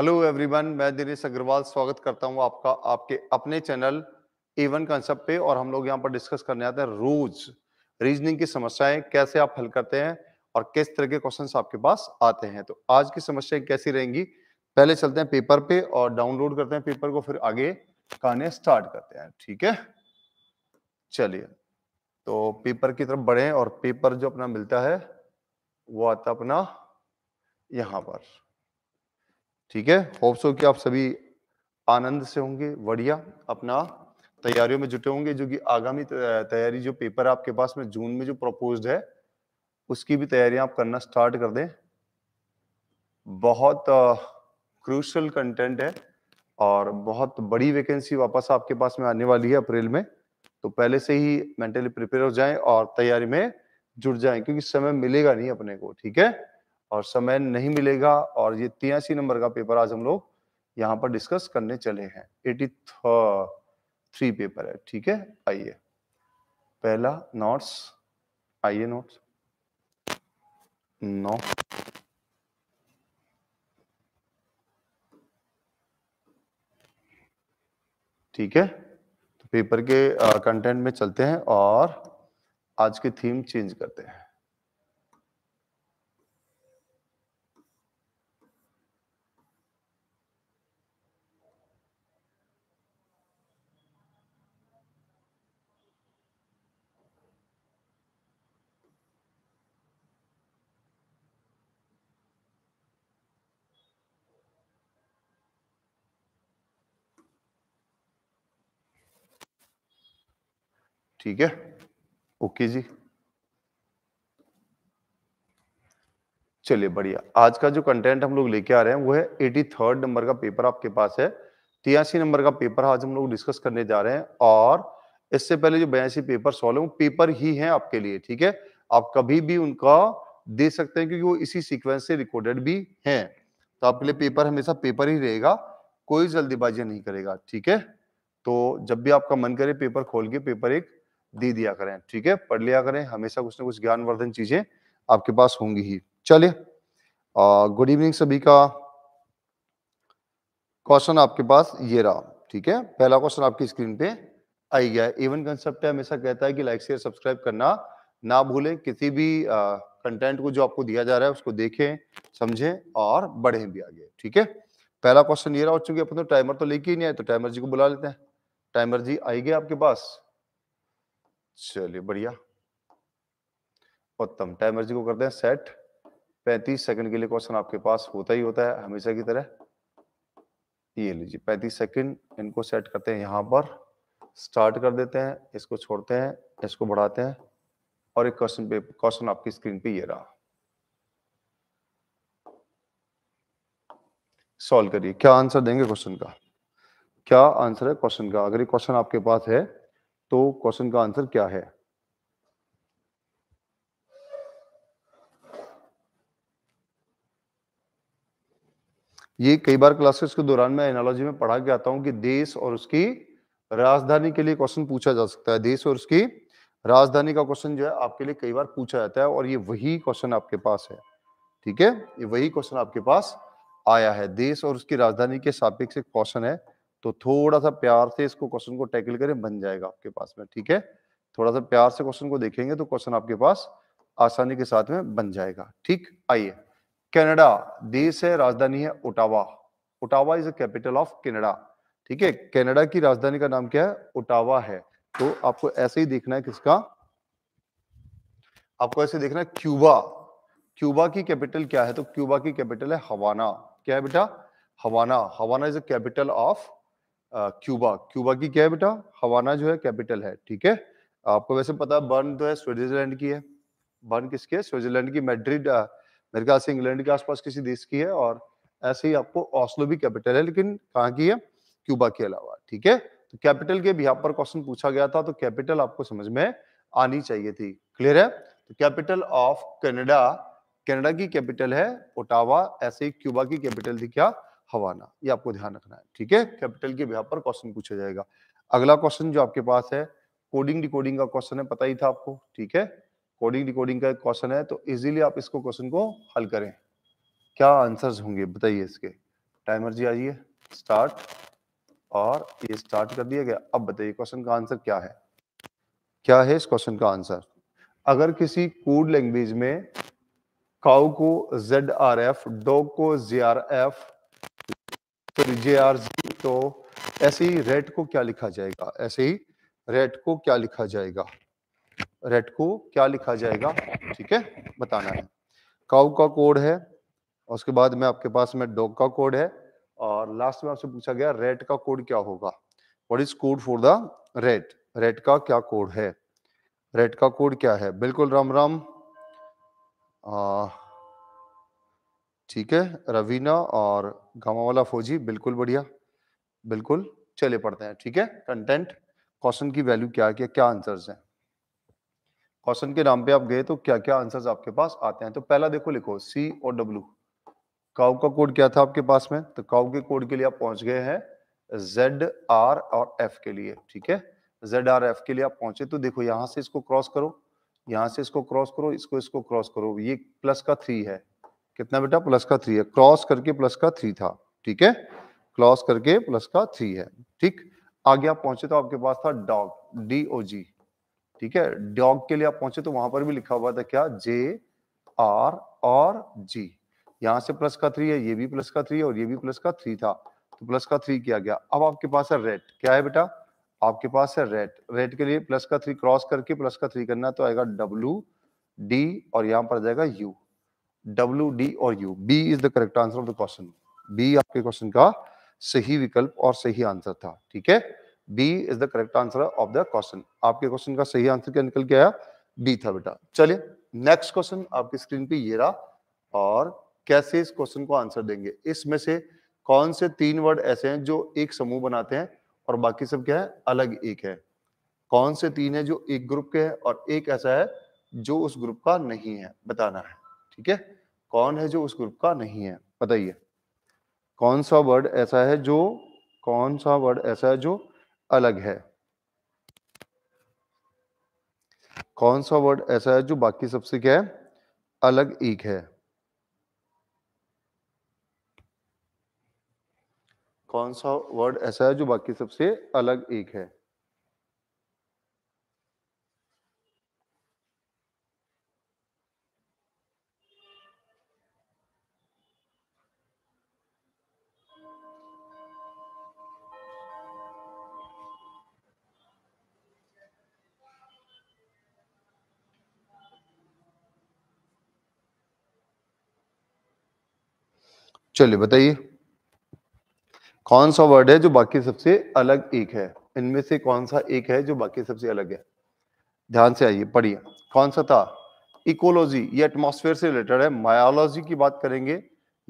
Hello everyone मैं दिनेश अग्रवाल स्वागत करता हूं आपका आपके अपने चैनल एवन कंसेप्ट पे और हम लोग यहां पर डिस्कस करने आते हैं रोज रीजनिंग की समस्याएं कैसे आप हल करते हैं और किस तरह के क्वेश्चन आपके पास आते हैं तो आज की समस्याएं कैसी रहेंगी पहले चलते हैं पेपर पे और डाउनलोड करते हैं पेपर को फिर आगे कहने स्टार्ट करते हैं ठीक है चलिए तो पेपर की तरफ बढ़े और पेपर जो अपना मिलता है वो आता अपना यहाँ पर ठीक है होप्स हो कि आप सभी आनंद से होंगे बढ़िया अपना तैयारियों में जुटे होंगे जो कि आगामी तैयारी जो पेपर आपके पास में जून में जो प्रपोज है उसकी भी तैयारियां आप करना स्टार्ट कर दें बहुत क्रूशल uh, कंटेंट है और बहुत बड़ी वैकेंसी वापस आपके पास में आने वाली है अप्रैल में तो पहले से ही मेंटली प्रिपेयर हो जाएं और तैयारी में जुट जाएं क्योंकि समय मिलेगा नहीं अपने को ठीक है और समय नहीं मिलेगा और ये तिरासी नंबर का पेपर आज हम लोग यहाँ पर डिस्कस करने चले हैं एटी थ्री पेपर है ठीक है आइए पहला नोट्स आइए नोट्स नौ ठीक है तो पेपर के कंटेंट uh, में चलते हैं और आज की थीम चेंज करते हैं ठीक है ओके जी चलिए बढ़िया आज का जो कंटेंट हम लोग लेके आ रहे हैं वो है एटी थर्ड नंबर का पेपर आपके पास है तिरासी नंबर का पेपर आज हम लोग डिस्कस करने जा रहे हैं और इससे पहले जो बयासी पेपर सॉल्व है पेपर ही है आपके लिए ठीक है आप कभी भी उनका दे सकते हैं क्योंकि वो इसी सीक्वेंस से रिकॉर्डेड भी हैं तो आपके लिए पेपर हमेशा पेपर ही रहेगा कोई जल्दीबाजी नहीं करेगा ठीक है तो जब भी आपका मन करे पेपर खोल के पेपर एक दे दिया करें ठीक है पढ़ लिया करें हमेशा कुछ ना कुछ ज्ञानवर्धन चीजें आपके पास होंगी ही चलिए गुड इवनिंग सभी का क्वेश्चन आपके पास ये रहा ठीक है पहला क्वेश्चन आपकी स्क्रीन पे आई गया इवन कंसेप्ट हमेशा कहता है कि लाइक शेयर सब्सक्राइब करना ना भूलें किसी भी कंटेंट को जो आपको दिया जा रहा है उसको देखें समझें और बढ़ें भी आगे ठीक है पहला क्वेश्चन ये रहा चूंकि अपन तो टाइमर तो लेके ही नहीं आए तो टाइमर जी को बुला लेते हैं टाइमर जी आई गए आपके पास चलिए बढ़िया उत्तम टाइमर जी को करते हैं सेट पैंतीस सेकंड के लिए क्वेश्चन आपके पास होता ही होता है हमेशा की तरह ये लीजिए पैंतीस सेकंड इनको सेट करते हैं यहां पर स्टार्ट कर देते हैं इसको छोड़ते हैं इसको बढ़ाते हैं और एक क्वेश्चन पे क्वेश्चन आपकी स्क्रीन पे ये रहा सॉल्व करिए क्या आंसर देंगे क्वेश्चन का क्या आंसर है क्वेश्चन का अगर ये क्वेश्चन आपके पास है तो क्वेश्चन का आंसर क्या है ये कई बार क्लासेस के दौरान मैं एनालॉजी में पढ़ा के आता हूं कि देश और उसकी राजधानी के लिए क्वेश्चन पूछा जा सकता है देश और उसकी राजधानी का क्वेश्चन जो है आपके लिए कई बार पूछा जाता है और ये वही क्वेश्चन आपके पास है ठीक है ये वही क्वेश्चन आपके पास आया है देश और उसकी राजधानी के सापेक्ष एक क्वेश्चन है तो थोड़ा सा प्यार से इसको क्वेश्चन को टैकल करें बन जाएगा आपके पास में ठीक है थोड़ा सा प्यार से क्वेश्चन को देखेंगे तो क्वेश्चन आपके पास आसानी के साथ में बन जाएगा ठीक आइए कनाडा देश है राजधानी है Ottawa Ottawa is a capital of Canada ठीक है कनाडा की राजधानी का नाम क्या है ओटावा है तो आपको ऐसे ही देखना है किसका आपको ऐसे देखना है क्यूबा क्यूबा की कैपिटल क्या है तो क्यूबा की कैपिटल है हवाना क्या है बेटा Havana Havana is a capital of Cuba Cuba की क्या है बेटा हवाना जो है कैपिटल है ठीक है आपको वैसे पता बर्न तो है स्विट्जरलैंड की है बर्न किसकी है स्विट्जरलैंड की मैड्रिड मेरे ख्याल से इंग्लैंड के आसपास किसी देश की है और ऐसे ही आपको ऑस्लो भी कैपिटल है लेकिन कहाँ की है क्यूबा के अलावा ठीक है तो कैपिटल के भी यहाँ पर क्वेश्चन पूछा गया था तो कैपिटल आपको समझ में आनी चाहिए थी क्लियर है तो कैपिटल ऑफ कनाडा कनाडा की कैपिटल है ओटावा ऐसे ही क्यूबा की कैपिटल थी क्या हवाना ये आपको ध्यान रखना है ठीक है कैपिटल के बिहार पर क्वेश्चन पूछा जाएगा अगला क्वेश्चन जो आपके पास है कोडिंग डिकोडिंग का क्वेश्चन है पता ही था आपको ठीक है कोडिंग डिकोडिंग का क्वेश्चन है तो इजीली आप इसको क्वेश्चन को हल करें क्या आंसर्स होंगे बताइए इसके टाइमर जी आइए स्टार्ट और ये स्टार्ट कर दिया गया अब बताइए क्वेश्चन का आंसर क्या है क्या है इस क्वेश्चन का आंसर अगर किसी कोड लैंग्वेज में काउ को जेड आर एफ डॉग को J R F J R G तो ऐसे ही रेड को क्या लिखा जाएगा ऐसे ही रेड को क्या लिखा जाएगा रेड को क्या लिखा जाएगा ठीक है बताना है काउ का कोड है उसके बाद में आपके पास में डॉग का कोड है और लास्ट में आपसे पूछा गया रेड का कोड क्या होगा what is code for the red red का क्या कोड है रेड का कोड क्या है बिल्कुल राम राम आ, ठीक है रवीना और गांव वाला फौजी बिल्कुल बढ़िया बिल्कुल चले पड़ते हैं ठीक है कंटेंट क्वेश्चन की वैल्यू क्या क्या क्या आंसर्स हैं क्वेश्चन के नाम पे आप गए तो क्या क्या आंसर्स आपके पास आते हैं तो पहला देखो लिखो सी और डब्ल्यू काउ का कोड क्या था आपके पास में तो काउ के कोड के लिए आप पहुंच गए हैं जेड आर और एफ के लिए ठीक है जेड आर एफ के लिए आप पहुंचे तो देखो यहां से इसको क्रॉस करो यहां से इसको क्रॉस करो इसको इसको क्रॉस करो ये प्लस का थ्री है कितना बेटा प्लस का थ्री है क्रॉस करके प्लस का थ्री था ठीक है क्रॉस करके प्लस का थ्री है ठीक आगे आप पहुंचे तो आपके पास था डॉग डी ओ जी ठीक है डॉग के लिए आप पहुंचे तो वहां पर भी लिखा हुआ था क्या जे आर और जी यहां से प्लस का थ्री है ये भी प्लस का थ्री और ये भी प्लस का थ्री था तो प्लस का थ्री किया गया अब आपके पास है रेड क्या है बेटा आपके पास है रेड रेड के लिए प्लस का थ्री क्रॉस करके प्लस का थ्री करना तो आएगा डब्ल्यू डी और यहां पर जाएगा यू डब्ल्यू डी और U B is the correct answer of the question B आपके क्वेश्चन का सही विकल्प और सही आंसर था ठीक है B is the correct answer of the question आपके क्वेश्चन का सही आंसर क्या निकल के आया बी था बेटा चलिए नेक्स्ट क्वेश्चन आपकी स्क्रीन पे ये रहा और कैसे इस क्वेश्चन को आंसर देंगे इसमें से कौन से तीन वर्ड ऐसे हैं जो एक समूह बनाते हैं और बाकी सब क्या है अलग एक है कौन से तीन है जो एक ग्रुप के हैं और एक ऐसा है जो उस ग्रुप का नहीं है बताना है ठीक है कौन है जो उस ग्रुप का नहीं है बताइए कौन सा वर्ड ऐसा है जो कौन सा वर्ड ऐसा है जो अलग है कौन सा वर्ड ऐसा है जो बाकी सबसे क्या है अलग एक है कौन सा वर्ड ऐसा है जो बाकी सबसे अलग एक है चलिए बताइए कौन सा वर्ड है जो बाकी सबसे अलग एक है इनमें से कौन सा एक है जो बाकी सबसे अलग है ध्यान से आइए पढ़िए कौन सा था इकोलॉजी ये एटमोसफेयर से रिलेटेड है मायोलॉजी की बात करेंगे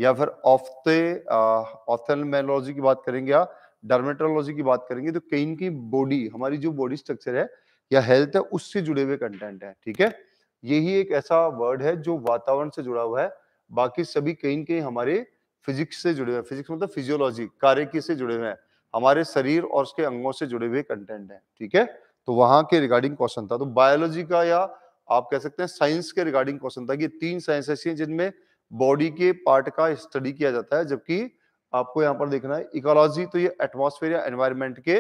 या फिर ऑफ्ते ऑथेलमेलॉजी uh, की बात करेंगे या डर्मेटोलॉजी की बात करेंगे तो कई की बॉडी हमारी जो बॉडी स्ट्रक्चर है या हेल्थ है उससे जुड़े हुए कंटेंट है ठीक है यही एक ऐसा वर्ड है जो वातावरण से जुड़ा हुआ है बाकी सभी कहीं कहीं हमारे फिजिक्स से जुड़े हुए फिजिक्स मतलब फिजियोलॉजी कार्य की से जुड़े हुए हैं हमारे शरीर और उसके अंगों से जुड़े हुए कंटेंट है ठीक है तो वहां के रिगार्डिंग क्वेश्चन था तो बायोलॉजी का या आप कह सकते हैं साइंस के रिगार्डिंग क्वेश्चन था ये तीन साइंस ऐसी हैं जिनमें बॉडी के पार्ट का स्टडी किया जाता है जबकि आपको यहाँ पर देखना है इकोलॉजी तो ये एटमोसफेयर या एनवायरमेंट के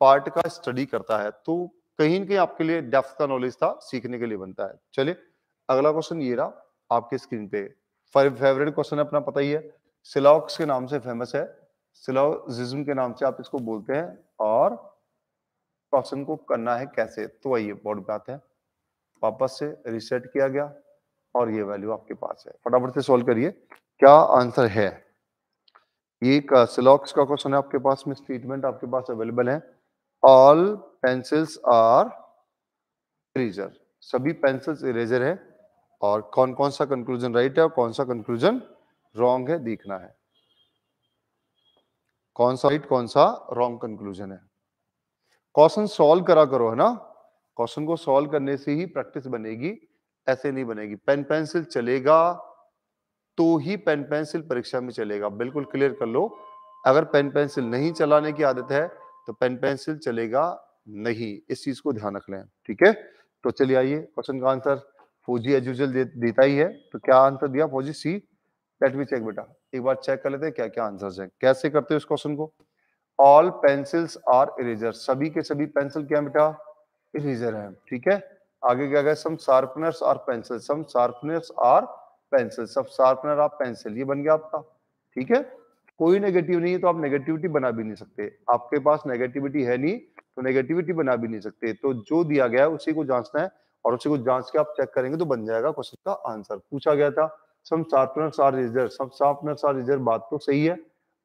पार्ट का स्टडी करता है तो कहीं ना कहीं आपके लिए डेप्थ का नॉलेज था सीखने के लिए बनता है चलिए अगला क्वेश्चन ये रहा आपके स्क्रीन पे फेवरेट क्वेश्चन अपना पता ही है सिलॉक्स के नाम से फेमस है सिलोजिज्म के नाम से आप इसको बोलते हैं और क्वेश्चन को करना है कैसे तो आइए बहुत बात है वापस से रिसेट किया गया और ये वैल्यू आपके पास है फटाफट से सॉल्व करिए क्या आंसर है ये uh, सिलॉक्स का क्वेश्चन है आपके पास में स्टेटमेंट आपके पास अवेलेबल है ऑल पेंसिल्स आर इरेजर सभी पेंसिल्स इरेजर है और कौन कौन सा कंक्लूजन राइट है और कौन सा कंक्लूजन रॉन्ग है देखना है कौन सा राइट कौन सा रॉन्ग कंक्लूजन है क्वेश्चन सॉल्व करा करो है ना क्वेश्चन को सॉल्व करने से ही प्रैक्टिस बनेगी ऐसे नहीं बनेगी पेन पेंसिल चलेगा तो ही पेन पेंसिल परीक्षा में चलेगा बिल्कुल क्लियर कर लो अगर पेन पेंसिल नहीं चलाने की आदत है तो पेन पेंसिल चलेगा नहीं इस चीज को ध्यान रख लें ठीक है तो चलिए आइए क्वेश्चन का आंसर फौजी एज यूजल देता ही है तो क्या आंसर दिया फौजी सी लेट मी चेक बेटा एक बार चेक कर लेते हैं क्या क्या आंसर है कैसे करते हैं इस क्वेश्चन को ऑल पेंसिल्स आर इरेजर सभी के सभी पेंसिल क्या बेटा इरेजर है ठीक है आगे क्या गया some sharpeners are pencil some sharpeners are pencil सब शार्पनर आप पेंसिल ये बन गया आपका ठीक है कोई नेगेटिव नहीं है तो आप नेगेटिविटी बना भी नहीं सकते आपके पास नेगेटिविटी है नहीं तो नेगेटिविटी बना भी नहीं सकते तो जो दिया गया है उसी को जांचना है और उसी को जांच के आप चेक करेंगे तो बन जाएगा क्वेश्चन का आंसर पूछा गया था some sharpeners are reserved some sharpeners are reserved बात तो सही है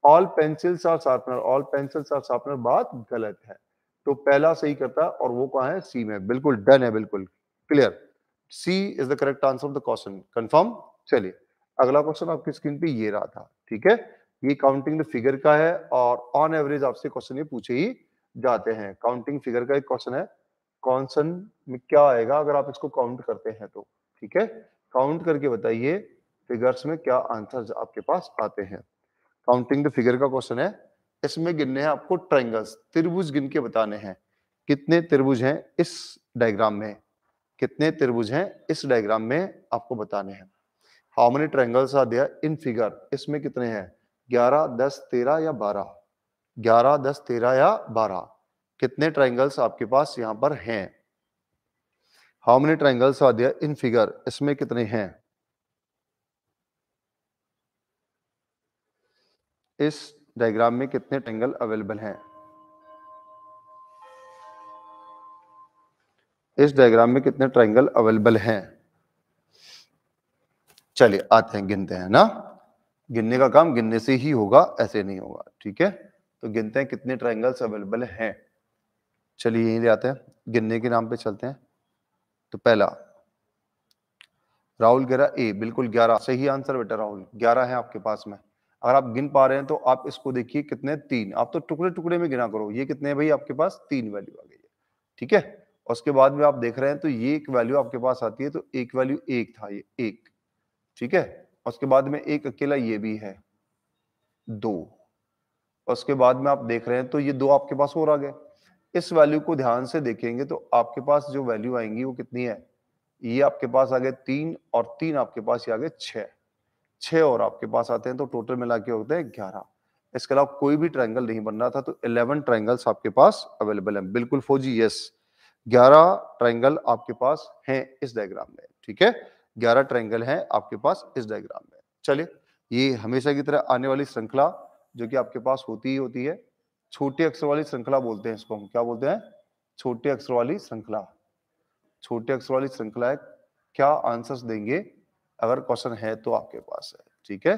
all pencils are sharpener all pencils are sharpener बात गलत है तो पहला सही करता और वो कहा है सी में बिल्कुल डन है बिल्कुल clear C is the correct answer of the question confirm चलिए अगला क्वेश्चन आपकी स्क्रीन पे ये रहा था ठीक है ये काउंटिंग द फिगर का है और ऑन एवरेज आपसे क्वेश्चन ये पूछे ही जाते हैं काउंटिंग फिगर का एक क्वेश्चन है कॉन्सन में क्या आएगा अगर आप इसको काउंट करते हैं तो ठीक है काउंट करके बताइए फिगर्स में क्या आंसर्स आपके पास आते हैं काउंटिंग द फिगर का क्वेश्चन है इसमें गिनने हैं आपको ट्रायंगल्स त्रिभुज गिन के बताने हैं कितने त्रिभुज हैं इस डायग्राम में कितने त्रिभुज हैं इस डायग्राम में आपको बताने हैं how many triangles are there in figure इसमें कितने हैं ग्यारह दस तेरह या बारह ग्यारह दस तेरह या बारह कितने ट्राइंगल्स आपके पास यहाँ पर हैं how many triangles are there in figure इसमें कितने हैं इस डायग्राम में कितने ट्रेंगल अवेलेबल हैं इस डायग्राम में कितने ट्रायंगल अवेलेबल हैं चलिए आते हैं गिनते हैं ना गिनने का काम गिनने से ही होगा ऐसे नहीं होगा ठीक है तो गिनते हैं कितने ट्रायंगल्स अवेलेबल हैं चलिए यहीं ले आते हैं गिनने के नाम पे चलते हैं तो पहला राहुल गेरा ए बिल्कुल ग्यारह सही आंसर बेटा राहुल ग्यारह है आपके पास में अगर आप गिन पा रहे हैं तो आप इसको देखिए कितने तीन आप तो टुकड़े टुकड़े में गिना करो ये कितने भाई आपके पास तीन वैल्यू आ गई है ठीक है उसके बाद में आप देख रहे हैं तो ये एक वैल्यू आपके पास आती है तो एक वैल्यू एक था ये एक ठीक है उसके बाद में एक अकेला ये भी है दो उसके बाद में आप देख रहे हैं तो ये दो आपके पास और आ गए इस वैल्यू को ध्यान से देखेंगे तो आपके पास जो वैल्यू आएंगी वो कितनी है ये आपके पास आ गए तीन और तीन आपके पास ये आ गए छह छह और आपके पास आते हैं तो टोटल मिला के होते हैं ग्यारह इसके अलावा कोई भी ट्राइंगल नहीं बन रहा था तो इलेवन ट्राइंगल्स आपके पास अवेलेबल हैं बिल्कुल फौजी यस ग्यारह ट्राइंगल आपके पास हैं इस डायग्राम में ठीक है ग्यारह ट्राइंगल हैं आपके पास इस डायग्राम में चलिए ये हमेशा की तरह आने वाली श्रृंखला जो कि आपके पास होती ही होती है छोटे अक्षर वाली श्रृंखला बोलते हैं इसको हम क्या बोलते हैं छोटे अक्षर वाली श्रृंखला छोटे अक्षर वाली श्रृंखला क्या आंसर्स देंगे अगर क्वेश्चन है तो आपके पास है ठीक है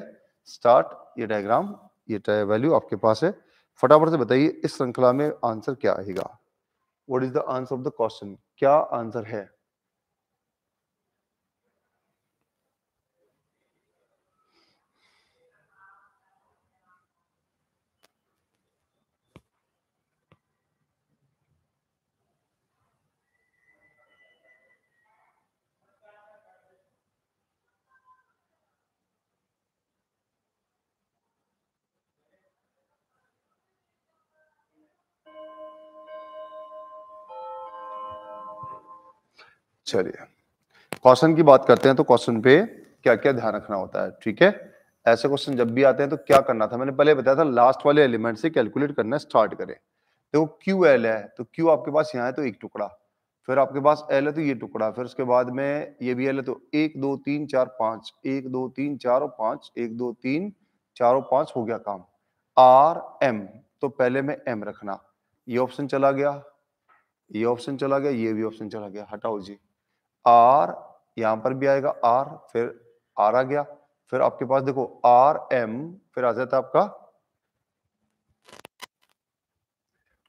स्टार्ट ये डायग्राम ये वैल्यू आपके पास है फटाफट से बताइए इस श्रृंखला में आंसर क्या आएगा what is the answer of the question क्या आंसर है चलिए क्वेश्चन की बात करते हैं तो क्वेश्चन पे क्या क्या ध्यान रखना होता है ठीक है ऐसे क्वेश्चन जब भी आते हैं तो क्या करना था मैंने पहले बताया था लास्ट वाले एलिमेंट से कैलकुलेट करना स्टार्ट करें देखो तो क्यू एल है तो क्यू आपके पास यहाँ है तो एक टुकड़ा फिर आपके पास एल है तो ये टुकड़ा फिर उसके बाद में ये भी एल है तो एक दो तीन चार पांच एक दो तीन चार और पांच एक दो तीन चार और पांच हो गया काम आर एम तो पहले में एम रखना ये ऑप्शन चला गया ये ऑप्शन चला गया ये भी ऑप्शन चला गया हटाओ जी आर यहां पर भी आएगा आर फिर आर आ गया फिर आपके पास देखो आर एम फिर आ जाता आपका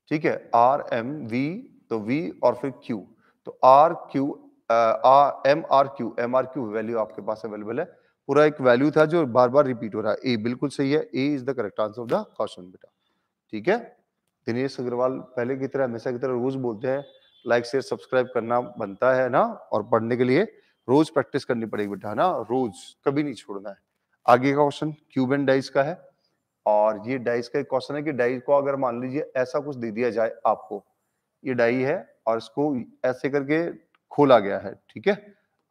ठीक है आर एम वी तो वी और फिर क्यू तो R Q M R Q M R Q value आपके पास अवेलेबल है पूरा एक वैल्यू था जो बार बार रिपीट हो रहा है ए बिल्कुल सही है A is the correct answer of the question बेटा ठीक है दिनेश अग्रवाल पहले की तरह हमेशा की तरह रोज बोलते हैं लाइक शेयर सब्सक्राइब करना बनता है ना और पढ़ने के लिए रोज प्रैक्टिस करनी पड़ेगी बेटा ना रोज कभी नहीं छोड़ना है आगे का क्वेश्चन क्यूबन डाइस का है और ये डाइस का एक क्वेश्चन है कि डाई को अगर मान लीजिए ऐसा कुछ दे दिया जाए आपको ये डाई है और इसको ऐसे करके खोला गया है ठीक है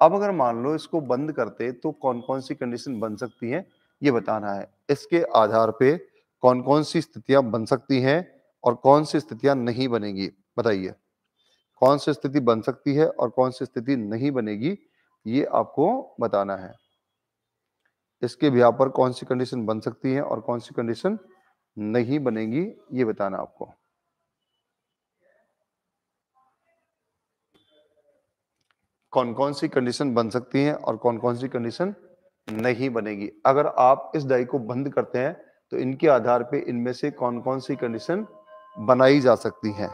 अब अगर मान लो इसको बंद करते तो कौन कौन सी कंडीशन बन सकती है ये बताना है इसके आधार पे कौन कौन सी स्थितियां बन सकती हैं और कौन सी स्थितियां नहीं बनेंगी बताइए कौन सी स्थिति बन सकती है और कौन सी स्थिति नहीं बनेगी ये आपको बताना है इसके बिहार पर कौन सी कंडीशन बन सकती है और कौन सी कंडीशन नहीं बनेगी ये बताना आपको कौन कौन सी कंडीशन बन सकती है और कौन कौन सी कंडीशन नहीं बनेगी अगर आप इस डाई को बंद करते हैं तो इनके आधार पे इनमें से कौन कौन सी कंडीशन बनाई जा सकती है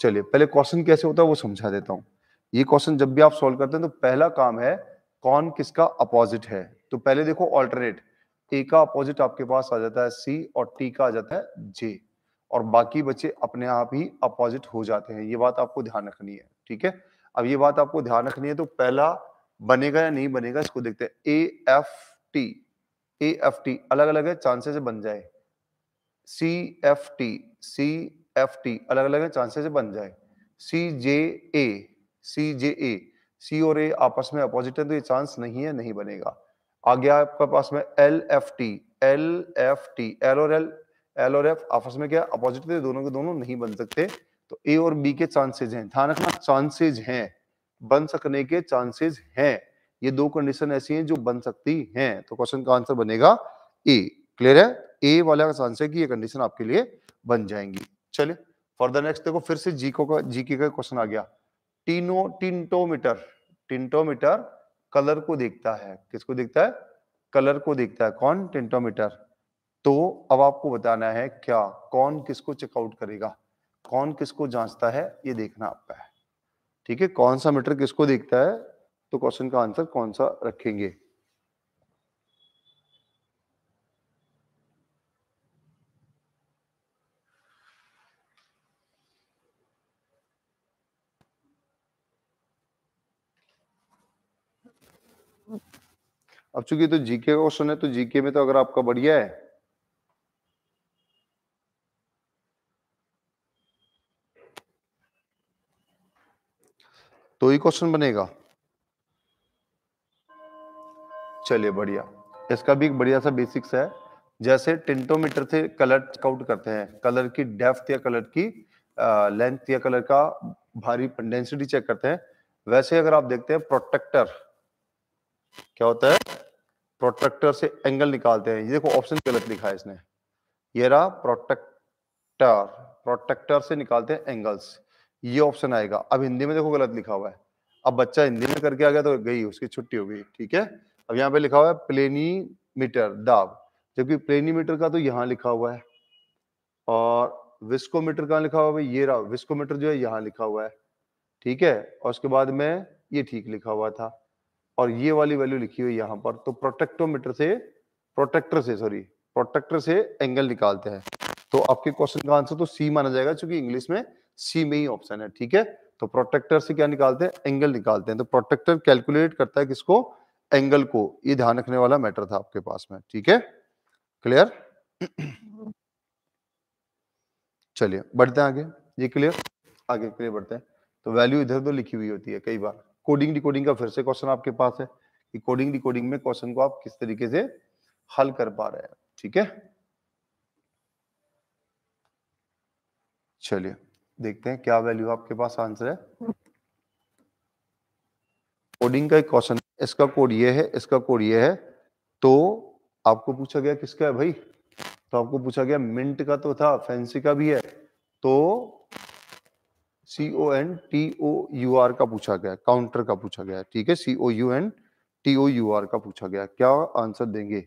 चलिए पहले क्वेश्चन कैसे होता है वो समझा देता हूँ ये क्वेश्चन जब भी आप सॉल्व करते हैं तो पहला काम है कौन किसका अपोजिट है तो पहले देखो ऑल्टरनेट ए का अपोजिट आपके पास आ जाता है सी और टी का आ जाता है जे और बाकी बच्चे अपने आप ही अपोजिट हो जाते हैं ये बात आपको ध्यान रखनी है ठीक है अब ये बात आपको ध्यान रखनी है तो पहला बनेगा या नहीं बनेगा इसको देखते हैं A F T A F T अलग अलग है चांसेस बन जाए C F T C F T अलग अलग चांसेस बन जाए सी जे ए सी जे ए सी और ए आपस में अपोजिट है तो ये चांस नहीं है नहीं बनेगा आ गया आपके पास में L F T L F T L और एल एल और एफ आपस में क्या अपोजिट थे दोनों के दोनों नहीं बन सकते तो ए और बी के चांसेज हैं ध्यान रखना चांसेज हैं बन सकने के चांसेज हैं ये दो कंडीशन ऐसी हैं जो बन सकती हैं तो क्वेश्चन का आंसर बनेगा ए क्लियर है ए वाला का चांस है कि ये कंडीशन आपके लिए बन जाएंगी चलिए फॉर द नेक्स्ट देखो फिर से जी को जी के का क्वेश्चन आ गया टीनो टिंटोमीटर टिंटोमीटर कलर को देखता है किसको देखता है कलर को देखता है कौन टिंटोमीटर तो अब आपको बताना है क्या कौन किसको चेकआउट करेगा कौन किसको जांचता है ये देखना आपका है ठीक है कौन सा मीटर किसको देखता है तो क्वेश्चन का आंसर कौन सा रखेंगे अब चूंकि तो जीके का क्वेश्चन है तो जीके में तो अगर आपका बढ़िया है तो ही क्वेश्चन बनेगा चलिए बढ़िया इसका भी एक बढ़िया सा बेसिक्स है जैसे टिंटोमीटर से कलर चेकआउट करते हैं कलर की डेप्थ या कलर की लेंथ या कलर का भारी डेंसिटी चेक करते हैं वैसे अगर आप देखते हैं प्रोटेक्टर क्या होता है प्रोटेक्टर से एंगल निकालते हैं ये देखो ऑप्शन गलत लिखा है इसने ये रहा प्रोटेक्टर प्रोटेक्टर से निकालते हैं एंगल्स ये ऑप्शन आएगा अब हिंदी में देखो गलत लिखा हुआ है अब बच्चा हिंदी में करके आ गया तो गई उसकी छुट्टी हो गई ठीक है अब यहाँ पे लिखा हुआ है प्लेनी मीटर दाब जबकि प्लेनी मीटर का तो यहाँ लिखा हुआ है और विस्कोमीटर कहाँ लिखा हुआ है ये रहा विस्कोमीटर जो है यहाँ लिखा हुआ है ठीक है और उसके बाद में ये ठीक लिखा हुआ था और ये वाली वैल्यू लिखी हुई यहां पर तो प्रोटेक्टोमीटर से प्रोटेक्टर से सॉरी प्रोटेक्टर से एंगल निकालते हैं तो आपके क्वेश्चन का आंसर तो सी माना जाएगा क्योंकि इंग्लिश में सी में ही ऑप्शन है ठीक है तो प्रोटेक्टर से क्या निकालते हैं एंगल निकालते हैं तो प्रोटेक्टर कैलकुलेट करता है किसको एंगल को ये ध्यान रखने वाला मैटर था आपके पास में ठीक है क्लियर चलिए बढ़ते हैं आगे ये क्लियर आगे क्लियर बढ़ते हैं तो वैल्यू इधर तो लिखी हुई होती है कई बार कोडिंग डिकोडिंग का फिर से क्वेश्चन आपके पास है कि कोडिंग डिकोडिंग में क्वेश्चन को आप किस तरीके से हल कर पा रहे हैं ठीक है चलिए देखते हैं क्या वैल्यू आपके पास आंसर है कोडिंग का एक क्वेश्चन इसका कोड ये है इसका कोड ये है तो आपको पूछा गया किसका है भाई तो आपको पूछा गया मिंट का तो था फैंसी का भी है तो C O N T O U R का पूछा गया काउंटर का पूछा गया ठीक है C O U N T O U R का पूछा गया क्या आंसर देंगे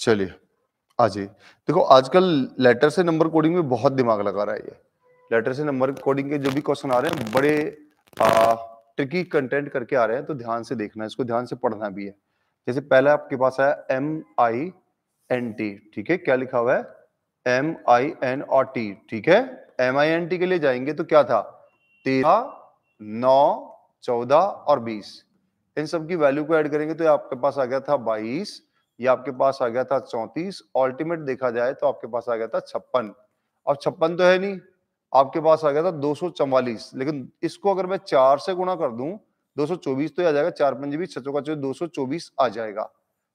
चलिए हाँ जी देखो आजकल लेटर से नंबर कोडिंग में बहुत दिमाग लगा रहा है ये लेटर से नंबर कोडिंग के जो भी क्वेश्चन आ रहे हैं बड़े आ, ट्रिकी कंटेंट करके आ रहे हैं तो ध्यान से देखना है इसको ध्यान से पढ़ना भी है जैसे पहला आपके पास आया एम आई एन टी ठीक है क्या लिखा हुआ है M I N O T ठीक है एम आई एन टी के लिए जाएंगे तो क्या था तेरह नौ चौदह और बीस इन सब की वैल्यू को ऐड करेंगे तो आपके पास आ गया था बाईस ये आपके पास आ गया था चौंतीस अल्टीमेट देखा जाए तो आपके पास आ गया था छप्पन अब छप्पन तो है नहीं आपके पास आ गया था दो लेकिन इसको अगर मैं चार से गुणा कर दूं 224 तो आ जाएगा चार पंजे भी छचो का दो सौ चौबीस आ जाएगा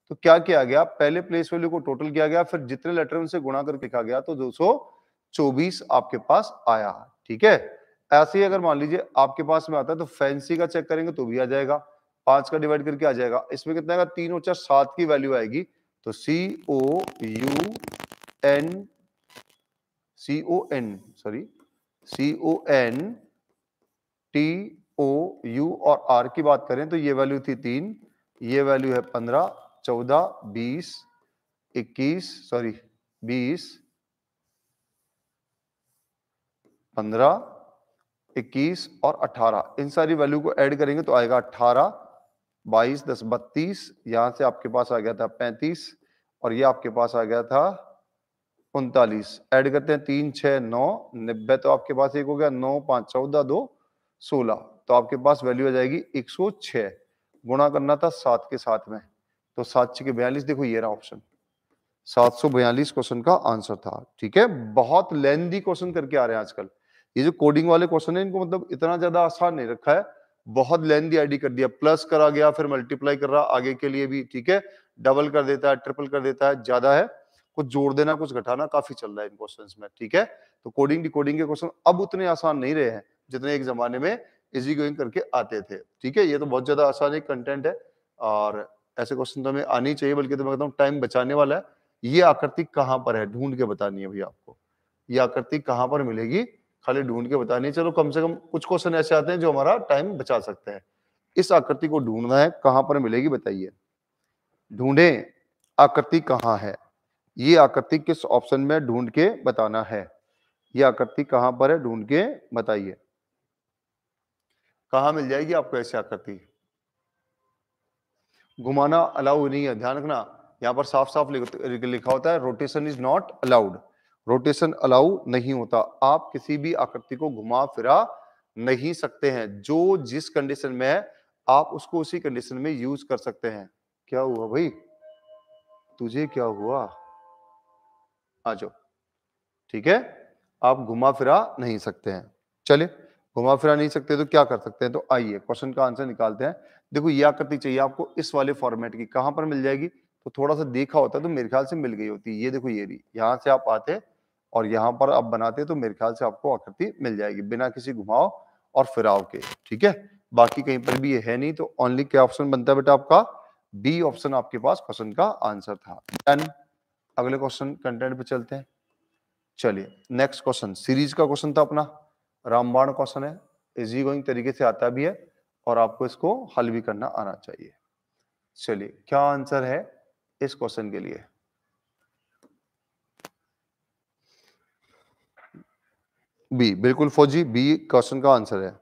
तो क्या किया गया पहले प्लेस वैल्यू को टोटल किया गया फिर जितने लेटर उनसे गुणा करके लिखा गया तो चौबीस आपके पास आया ठीक है ऐसे ही अगर मान लीजिए आपके पास में आता है तो फैंसी का चेक करेंगे तो भी आ जाएगा पांच का डिवाइड करके आ जाएगा इसमें कितना आएगा तीन और चार सात की वैल्यू आएगी तो C O U N C O N sorry C O N T O U और आर की बात करें तो ये वैल्यू थी तीन ये वैल्यू है पंद्रह चौदह बीस इक्कीस सॉरी बीस पंद्रह इक्कीस और अठारह इन सारी वैल्यू को ऐड करेंगे तो आएगा अठारह बाईस दस बत्तीस यहां से आपके पास आ गया था पैंतीस और ये आपके पास आ गया था उनतालीस ऐड करते हैं तीन छ नौ नब्बे तो आपके पास एक हो गया नौ पांच चौदह दो सोलह तो आपके पास वैल्यू आ जाएगी एक सौ छ गुणा करना था सात के साथ में तो सात छ के बयालीस देखो ये रहा ऑप्शन सात सौ बयालीस क्वेश्चन का आंसर था ठीक है बहुत लेंदी क्वेश्चन करके आ रहे हैं आजकल ये जो कोडिंग वाले क्वेश्चन है इनको मतलब इतना ज्यादा आसान नहीं रखा है बहुत लेंदी आईडी कर दिया प्लस करा गया फिर मल्टीप्लाई कर रहा आगे के लिए भी ठीक है डबल कर देता है ट्रिपल कर देता है ज्यादा है कुछ जोड़ देना कुछ घटाना काफी चल रहा है इन क्वेश्चन में ठीक है तो कोडिंग डिकोडिंग के क्वेश्चन अब उतने आसान नहीं रहे हैं जितने एक जमाने में इजी गोइंग करके आते थे ठीक है ये तो बहुत ज्यादा आसान एक कंटेंट है और ऐसे क्वेश्चन तो हमें आनी चाहिए बल्कि तो मैं कहता हूँ टाइम बचाने वाला है ये आकृति कहाँ पर है ढूंढ के बतानी है भैया आपको ये आकृति कहाँ पर मिलेगी खाली ढूंढ के बतानी चलो कम से कम कुछ क्वेश्चन ऐसे आते हैं जो हमारा टाइम बचा सकते हैं इस आकृति को ढूंढना है कहां पर मिलेगी बताइए ढूंढे आकृति कहाँ है ये आकृति किस ऑप्शन में ढूंढ के बताना है ये आकृति कहां पर है ढूंढ के बताइए कहा मिल जाएगी आपको ऐसी आकृति घुमाना अलाउड नहीं है ध्यान रखना यहां पर साफ साफ लिखा होता है rotation is not allowed rotation allow नहीं होता आप किसी भी आकृति को घुमा फिरा नहीं सकते हैं जो जिस कंडीशन में है आप उसको उसी कंडीशन में यूज कर सकते हैं क्या हुआ भाई तुझे क्या हुआ आ जाओ ठीक है आप घुमा फिरा नहीं सकते हैं चले घुमा फिरा नहीं सकते तो क्या कर सकते हैं तो आइए क्वेश्चन का आंसर निकालते हैं देखो ये आकृति चाहिए आपको इस वाले फॉर्मेट की कहां पर मिल जाएगी तो थोड़ा सा देखा होता तो मेरे ख्याल से मिल गई होती है ये देखो ये यहां से आप आते और यहाँ पर आप बनाते तो मेरे ख्याल से आपको आकृति मिल जाएगी बिना किसी घुमाव और फिराव के ठीक है बाकी कहीं पर भी ये है नहीं तो ओनली क्या ऑप्शन बनता है बेटा आपका बी ऑप्शन आपके पास क्वेश्चन का आंसर था डन अगले क्वेश्चन कंटेंट पे चलते हैं चलिए नेक्स्ट क्वेश्चन सीरीज का क्वेश्चन था अपना रामबाण क्वेश्चन है इजी गोइंग तरीके से आता भी है और आपको इसको हल भी करना आना चाहिए चलिए क्या आंसर है इस क्वेश्चन के लिए बी बिल्कुल फौजी बी क्वेश्चन का आंसर है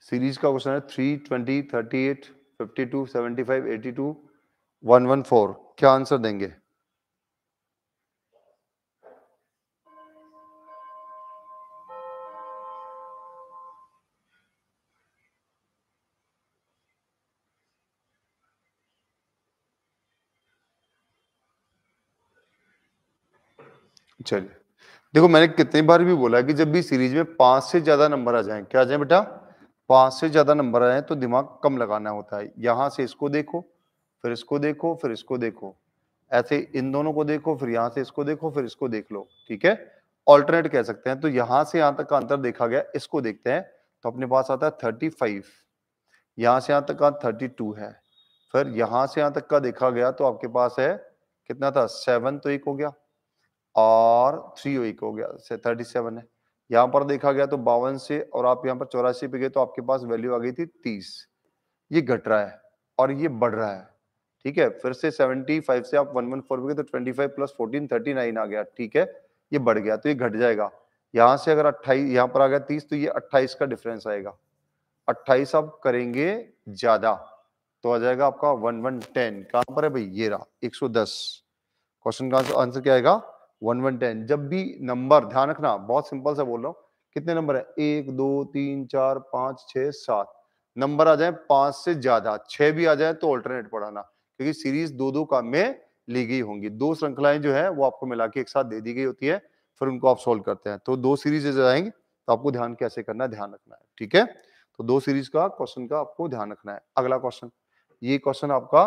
सीरीज का क्वेश्चन है three twenty thirty eight fifty two seventy five eighty two one one four क्या आंसर देंगे चलिए देखो मैंने कितनी बार भी बोला कि जब भी सीरीज में पांच से ज्यादा नंबर आ जाएं क्या आ जाए बेटा पांच से ज्यादा नंबर आए तो दिमाग कम लगाना होता है यहां से इसको देखो फिर इसको देखो फिर इसको देखो ऐसे इन दोनों को देखो फिर यहां से इसको देखो फिर इसको देख लो ठीक है ऑल्टरनेट कह सकते हैं तो यहां से यहां तक का अंतर देखा गया इसको देखते हैं तो अपने पास आता है थर्टी फाइव यहां से यहां तक का थर्टी टू है फिर यहां से यहां तक का देखा गया तो आपके पास है कितना था सेवन तो एक हो गया और थ्री एक हो गया थर्टी सेवन है यहाँ पर देखा गया तो बावन से और आप यहाँ पर चौरासी पे गए तो आपके पास वैल्यू आ गई थी तीस ये घट रहा है और ये बढ़ रहा है ठीक है फिर से फाइव से आप वन पे गए तो फाइव प्लस थर्टी नाइन आ गया ठीक है ये बढ़ गया तो ये घट जाएगा यहाँ से अगर अट्ठाईस यहाँ पर आ गया तीस तो ये अट्ठाईस का डिफरेंस आएगा अट्ठाईस आप करेंगे ज्यादा तो आ जाएगा आपका वन टेन कहाँ पर है भाई ये रहा दस क्वेश्चन का आंसर क्या आएगा वन वन टेन जब भी नंबर ध्यान रखना बहुत सिंपल से बोल रहा हूँ कितने नंबर है एक दो तीन चार पांच छः सात नंबर आ जाए पांच से ज्यादा छह भी आ जाए तो अल्टरनेट पढ़ाना क्योंकि सीरीज दो दो काम में ली गई होंगी दो श्रृंखलाएं जो है वो आपको मिला के एक साथ दे दी गई होती है फिर उनको आप सोल्व करते हैं तो दो सीरीज आएंगे तो आपको ध्यान कैसे करना है ध्यान रखना है ठीक है तो दो सीरीज का क्वेश्चन का आपको ध्यान रखना है अगला क्वेश्चन ये क्वेश्चन आपका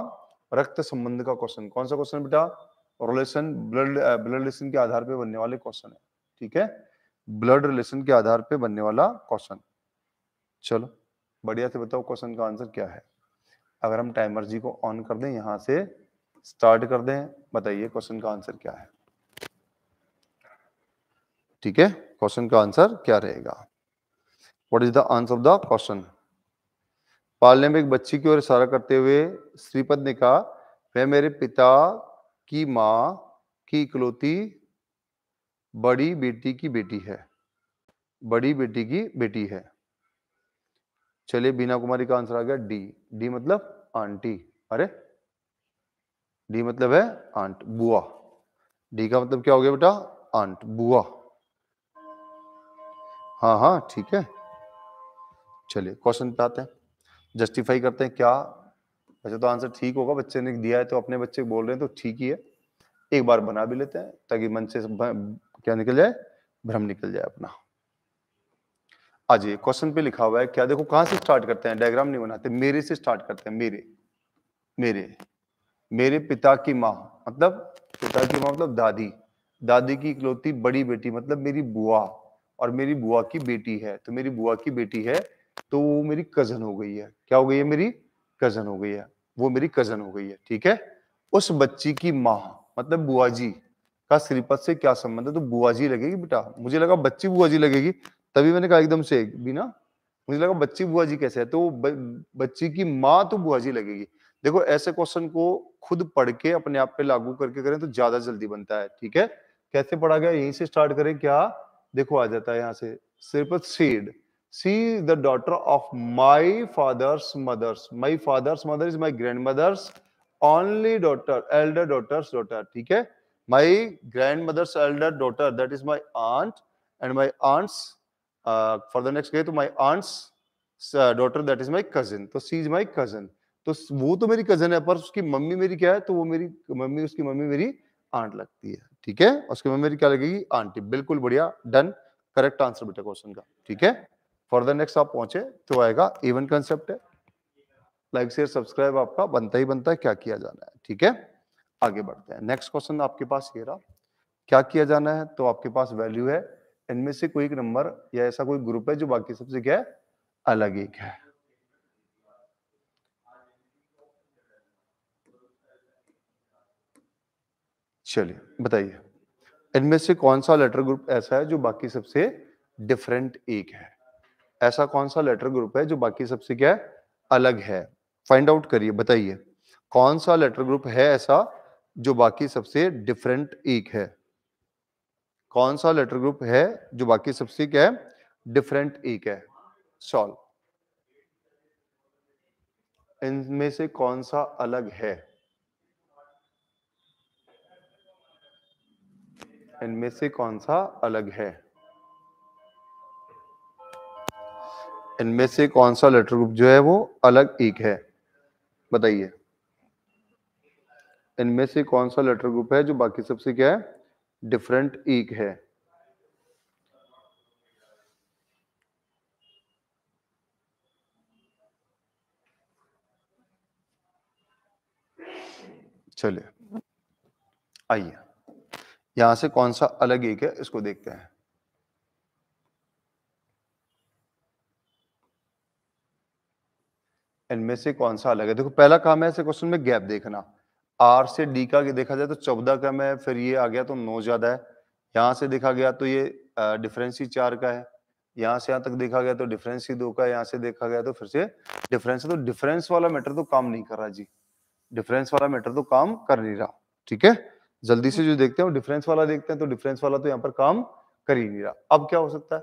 रक्त संबंध का क्वेश्चन कौन सा क्वेश्चन बेटा रिलेशन ब्लड ब्लड रिलेशन के आधार पे बनने वाले क्वेश्चन है ठीक है ब्लड रिलेशन के आधार पे बनने वाला क्वेश्चन चलो बढ़िया से बताओ क्वेश्चन का आंसर क्या है अगर हम टाइमर जी को ऑन कर दें यहां से स्टार्ट कर दें बताइए क्वेश्चन का आंसर क्या है ठीक है क्वेश्चन का आंसर क्या रहेगा what is the answer of the question पालने में एक बच्ची की ओर इशारा करते हुए श्रीपद ने कहा वह मेरे पिता की माँ की इकलौती बड़ी बेटी की बेटी है बड़ी बेटी की बेटी है चलिए बीना कुमारी का आंसर आ गया डी डी मतलब आंटी अरे डी मतलब है आंट बुआ डी का मतलब क्या हो गया बेटा आंट बुआ हाँ हाँ ठीक है चलिए क्वेश्चन पे आते हैं जस्टिफाई करते हैं क्या वैसे अच्छा, तो आंसर ठीक होगा बच्चे ने दिया है तो अपने बच्चे बोल रहे हैं तो ठीक ही है एक बार बना भी लेते हैं ताकि मन से क्या निकल जाए भ्रम निकल जाए अपना आज क्वेश्चन पे लिखा हुआ है क्या देखो कहां से स्टार्ट करते हैं डायग्राम नहीं बनाते मेरे से स्टार्ट करते हैं मेरे मेरे मेरे पिता की माँ मतलब पिता की माँ मतलब दादी दादी की इकलौती बड़ी बेटी मतलब मेरी बुआ और मेरी बुआ की बेटी है तो मेरी बुआ की बेटी है तो वो मेरी कजन हो गई है क्या हो गई है मेरी कजन हो गई है वो मेरी कजन हो गई है ठीक है उस बच्ची की माँ मतलब बुआ जी का श्रीपद से क्या संबंध है तो बुआ जी लगेगी बेटा मुझे लगा बच्ची बुआ जी लगेगी तभी मैंने कहा एकदम से बिना मुझे लगा बच्ची बुआ जी कैसे है तो बच्ची की माँ तो बुआ जी लगेगी देखो ऐसे क्वेश्चन को खुद पढ़ के अपने आप पे लागू करके करें तो ज्यादा जल्दी बनता है ठीक है कैसे पढ़ा गया यहीं से स्टार्ट करें क्या देखो आ जाता है यहाँ से सिर्फ said C the daughter of my father's mother's my father's mother is my grandmother's only daughter elder daughter's daughter ठीक है my grandmother's elder daughter that is my aunt and my aunt's for the next गए तो my aunt's daughter that is my cousin तो C is my cousin तो वो तो मेरी cousin है पर उसकी मम्मी मेरी क्या है तो वो मेरी मम्मी उसकी मम्मी मेरी आंट लगती है ठीक है उसकी मम्मी मेरी क्या लगेगी आंटी बिल्कुल बढ़िया डन करेक्ट आंसर बेटा क्वेश्चन का ठीक है फर्दर नेक्स्ट आप पहुंचे तो आएगा इवन कंसेप्ट है लाइक शेयर सब्सक्राइब आपका बनता ही बनता है क्या किया जाना है ठीक है आगे बढ़ते हैं नेक्स्ट क्वेश्चन आपके पास ये रहा क्या किया जाना है तो आपके पास वैल्यू है इनमें से कोई एक नंबर या ऐसा कोई ग्रुप है जो बाकी सबसे क्या है अलग एक है चलिए बताइए इनमें से कौन सा लेटर ग्रुप ऐसा है जो बाकी सबसे डिफरेंट एक है ऐसा कौन सा लेटर ग्रुप है जो बाकी सबसे क्या है अलग है फाइंड आउट करिए बताइए कौन सा लेटर ग्रुप है ऐसा जो बाकी सबसे डिफरेंट एक है कौन सा लेटर ग्रुप है जो बाकी सबसे क्या है डिफरेंट एक है सॉल्व इनमें से कौन सा अलग है इनमें से कौन सा अलग है इनमें से कौन सा लेटर ग्रुप जो है वो अलग एक है बताइए इनमें से कौन सा लेटर ग्रुप है जो बाकी सबसे क्या है डिफरेंट एक है चलिए आइए यहां से कौन सा अलग एक है इसको देखते हैं इनमें से कौन सा अलग है देखो पहला काम है ऐसे क्वेश्चन में गैप देखना आर से डी का देखा जाए तो चौदह कम है फिर ये आ गया तो नौ ज्यादा है यहाँ से देखा गया तो ये डिफरेंस ही चार का है यहाँ से यहाँ तक देखा गया तो डिफरेंस ही दो का यहाँ से देखा गया तो फिर से डिफरेंस तो डिफरेंस वाला मैटर तो काम नहीं कर रहा जी डिफरेंस वाला मैटर तो काम कर नहीं रहा ठीक है जल्दी से जो देखते हैं डिफरेंस वाला देखते हैं तो डिफरेंस वाला तो यहाँ पर काम कर ही नहीं रहा अब क्या हो सकता है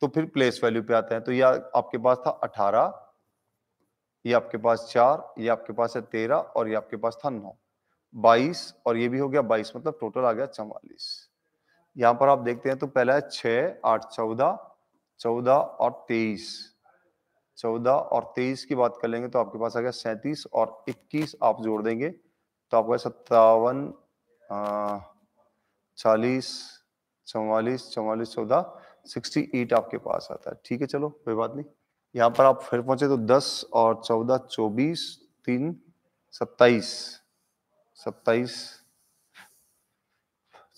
तो फिर प्लेस वैल्यू पे आते हैं तो यह आपके पास था अठारह ये आपके पास चार ये आपके पास है तेरह और ये आपके पास था नौ बाईस और ये भी हो गया बाईस मतलब टोटल आ गया चवालीस यहाँ पर आप देखते हैं तो पहला है छ आठ चौदह चौदह और तेईस चौदह और तेईस की बात कर लेंगे तो आपके पास आ गया सैंतीस और इक्कीस आप जोड़ देंगे तो आपको सत्तावन चालीस चौवालीस चौवालीस चौदह सिक्सटी एट आपके पास आता है ठीक है चलो कोई बात नहीं यहाँ पर आप फिर पहुंचे तो दस और चौदह चौबीस तीन सत्ताईस सत्ताईस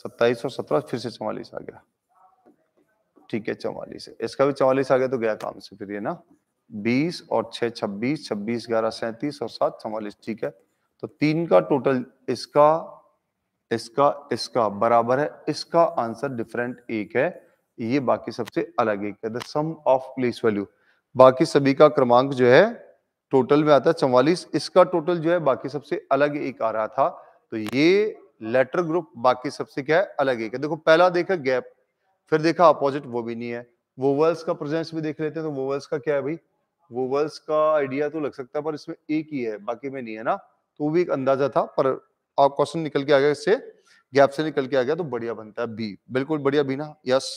सत्ताईस और सत्रह फिर से चौवालीस आ गया ठीक है चौवालीस इसका भी चौवालीस आ गया तो गया काम से फिर ये ना बीस और छह छब्बीस छब्बीस ग्यारह सैंतीस और सात चौवालीस ठीक है तो तीन का टोटल इसका इसका इसका बराबर है इसका आंसर डिफरेंट एक है ये बाकी सबसे अलग एक है the sum of place value बाकी सभी का क्रमांक जो है टोटल में आता है चौवालीस इसका टोटल जो है बाकी सबसे अलग एक आ रहा था तो ये लेटर ग्रुप बाकी सबसे क्या है अलग एक है देखो पहला देखा गैप फिर देखा अपोजिट वो भी नहीं है वोवल्स का प्रेजेंस भी देख लेते हैं तो वोवल्स का क्या है भाई वोवल्स का आइडिया तो लग सकता है पर इसमें एक ही है बाकी में नहीं है ना तो भी एक अंदाजा था पर आप क्वेश्चन निकल के आ गया इससे गैप से निकल के आ गया तो बढ़िया बनता है बी बिल्कुल बढ़िया बी ना yes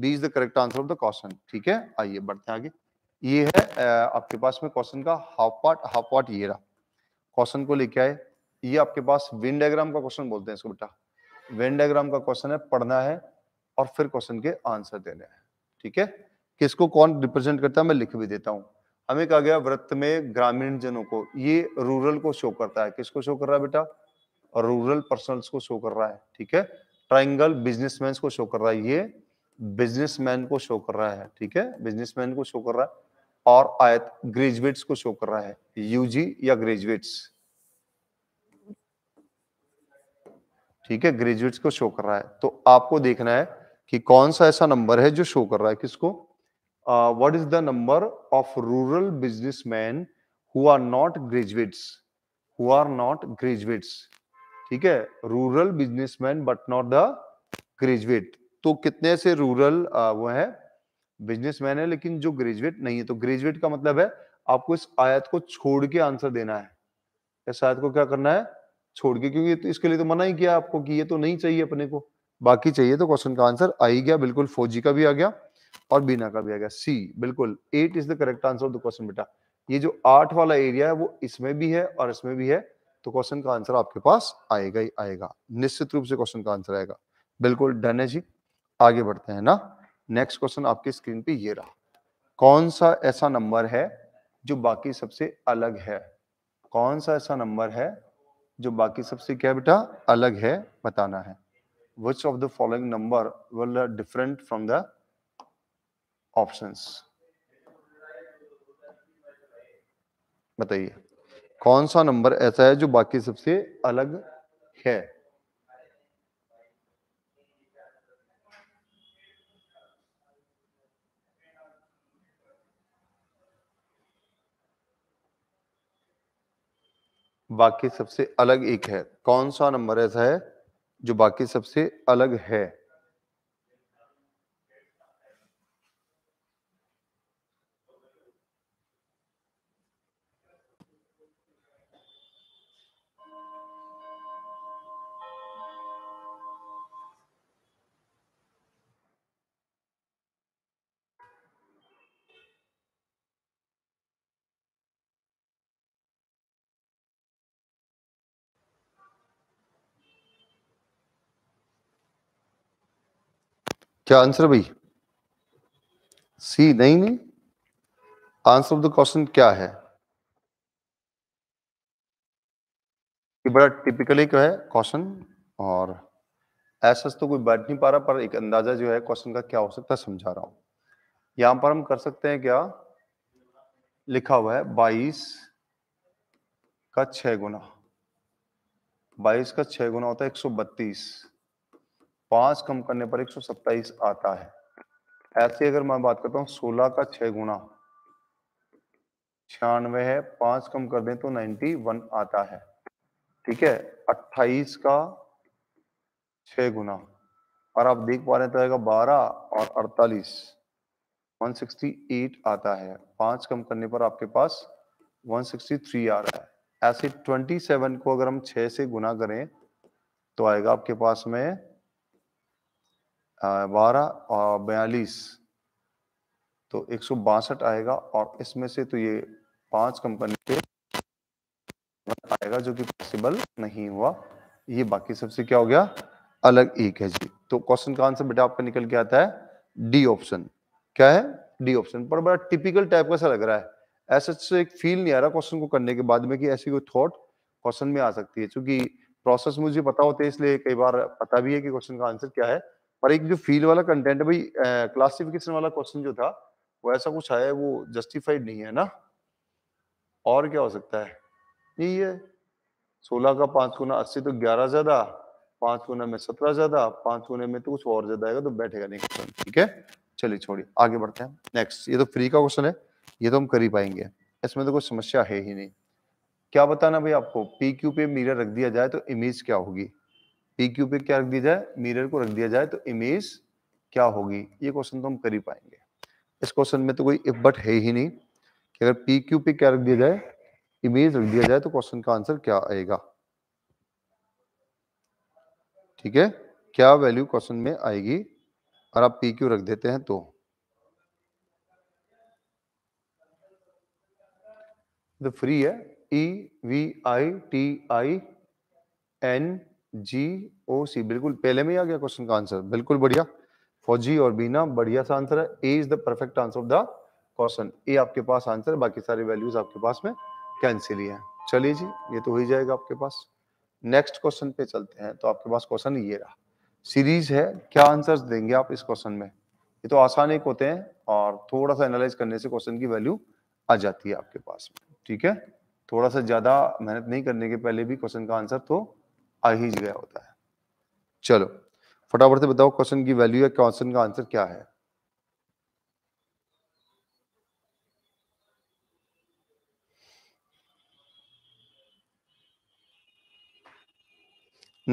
B is the correct answer of the question ठीक है आइए बढ़ते हैं आगे ये है आपके पास में क्वेश्चन का हाफ पार्ट हाफ पार्ट ये रहा क्वेश्चन को लेके आए ये आपके पास वेन डायग्राम का क्वेश्चन बोलते हैं इसको बेटा वेन डायग्राम का क्वेश्चन है पढ़ना है और फिर क्वेश्चन के आंसर देने हैं ठीक है किसको कौन रिप्रेजेंट करता है मैं लिख भी देता हूँ हमें कहा गया व्रत में ग्रामीण जनों को ये रूरल को शो करता है किसको शो कर रहा है बेटा रूरल पर्सनल्स को शो कर रहा है ठीक है ट्राइंगल बिजनेसमैन को शो कर रहा है ये बिजनेसमैन को शो कर रहा है ठीक है बिजनेसमैन को शो कर रहा है और आयत ग्रेजुएट्स को शो कर रहा है यूजी या ग्रेजुएट्स ठीक है ग्रेजुएट्स को शो कर रहा है तो आपको देखना है कि कौन सा ऐसा नंबर है जो शो कर रहा है किसको what is the number of rural businessman who are not graduates who are not graduates ठीक है rural businessman but not the graduate तो कितने से रूरल uh, वो है बिजनेसमैन है लेकिन जो ग्रेजुएट नहीं है तो ग्रेजुएट का मतलब है आपको इस आयत को छोड़ के आंसर देना है इस आयत को क्या करना है छोड़ के क्योंकि तो इसके लिए तो मना ही किया आपको कि ये तो नहीं चाहिए अपने को बाकी चाहिए तो क्वेश्चन का आंसर आ ही गया बिल्कुल फौजी का भी आ गया और बीना का भी आ गया सी बिल्कुल it is the correct answer of the question बेटा ये जो आठ वाला एरिया है वो इसमें भी है और इसमें भी है तो क्वेश्चन का आंसर आपके पास आएगा ही आएगा निश्चित रूप से क्वेश्चन का आंसर आएगा बिल्कुल डन है जी आगे बढ़ते हैं ना नेक्स्ट क्वेश्चन आपकी स्क्रीन पे ये रहा कौन सा ऐसा नंबर है जो बाकी सबसे अलग है कौन सा ऐसा नंबर है जो बाकी सबसे क्या बेटा अलग है बताना है which of the following number will different from the options बताइए कौन सा नंबर ऐसा है जो बाकी सबसे अलग है बाकी सबसे अलग एक है कौन सा नंबर ऐसा है जो बाकी सबसे अलग है क्या आंसर भाई सी नहीं नहीं आंसर ऑफ द क्वेश्चन क्या है ये बड़ा टिपिकली एक है क्वेश्चन और ऐसा तो कोई बैठ नहीं पा रहा पर एक अंदाजा जो है क्वेश्चन का क्या हो सकता है समझा रहा हूं यहां पर हम कर सकते हैं क्या लिखा हुआ है बाईस का छह गुना बाईस का छह गुना होता है एक सौ बत्तीस पांच कम करने पर एक सौ सत्ताईस आता है ऐसे अगर मैं बात करता हूं सोलह का छह गुना छियानवे है पांच कम कर दें तो नाइन्टी वन आता है ठीक है अट्ठाईस का छ गुना और आप देख पा रहे हैं तो आएगा बारह और अड़तालीस वन सिक्सटी एट आता है पांच कम करने पर आपके पास वन सिक्सटी थ्री आ रहा है ऐसे ट्वेंटी सेवन को अगर हम छह से गुना करें तो आएगा आपके पास में बारह और बयालीस तो एक सौ बासठ आएगा और इसमें से तो ये पांच कंपनी के आएगा जो कि पॉसिबल नहीं हुआ ये बाकी सबसे क्या हो गया अलग एक है जी तो क्वेश्चन का आंसर बेटा आपका निकल के आता है डी ऑप्शन क्या है डी ऑप्शन पर बड़ा टिपिकल टाइप का सा लग रहा है ऐसा से तो एक फील नहीं आ रहा क्वेश्चन को करने के बाद में कि ऐसी कोई थॉट क्वेश्चन में आ सकती है क्योंकि प्रोसेस मुझे पता होते हैं इसलिए कई बार पता भी है कि क्वेश्चन का आंसर क्या है पर एक जो फील वाला कंटेंट है भाई क्लासिफिकेशन वाला क्वेश्चन जो था वो ऐसा कुछ आया है वो जस्टिफाइड नहीं है ना और क्या हो सकता है यही है सोलह का पांच गुना अस्सी तो ग्यारह ज्यादा पांच गुना में सत्रह ज्यादा पांच गुना में तो कुछ और ज्यादा आएगा तो बैठेगा नहीं क्वेश्चन ठीक है चलिए छोड़िए आगे बढ़ते हैं नेक्स्ट ये तो फ्री का क्वेश्चन है ये तो हम कर ही पाएंगे इसमें तो कोई समस्या है ही नहीं क्या बताना भाई आपको पी क्यू पे मीरा रख दिया जाए तो इमेज क्या होगी पी क्यू पे क्या रख दिया जाए मिरर को रख दिया जाए तो इमेज क्या होगी ये क्वेश्चन तो हम कर ही पाएंगे इस क्वेश्चन में तो कोई इफ बट है ही नहीं कि अगर पी क्यू पे क्या रख दिया जाए इमेज रख दिया जाए तो क्वेश्चन का आंसर क्या आएगा ठीक है क्या वैल्यू क्वेश्चन में आएगी और आप पी क्यू रख देते हैं तो फ्री है E V I T I N G O C बिल्कुल पहले में ही आ गया क्वेश्चन का आंसर बिल्कुल बढ़िया फौजी और बीना बढ़िया सा आंसर है A is the perfect answer of the question A आपके पास आंसर है बाकी सारे वैल्यूज आपके पास में कैंसिल ही है चलिए जी ये तो हो ही जाएगा आपके पास नेक्स्ट क्वेश्चन पे चलते हैं तो आपके पास क्वेश्चन ये रहा सीरीज है क्या आंसर देंगे आप इस क्वेश्चन में ये तो आसान एक होते हैं और थोड़ा सा एनालाइज करने से क्वेश्चन की वैल्यू आ जाती है आपके पास ठीक है थोड़ा सा ज्यादा मेहनत नहीं करने के पहले भी क्वेश्चन का आंसर तो आ ही गया होता है चलो फटाफट से बताओ क्वेश्चन की वैल्यू या क्वेश्चन का आंसर क्या है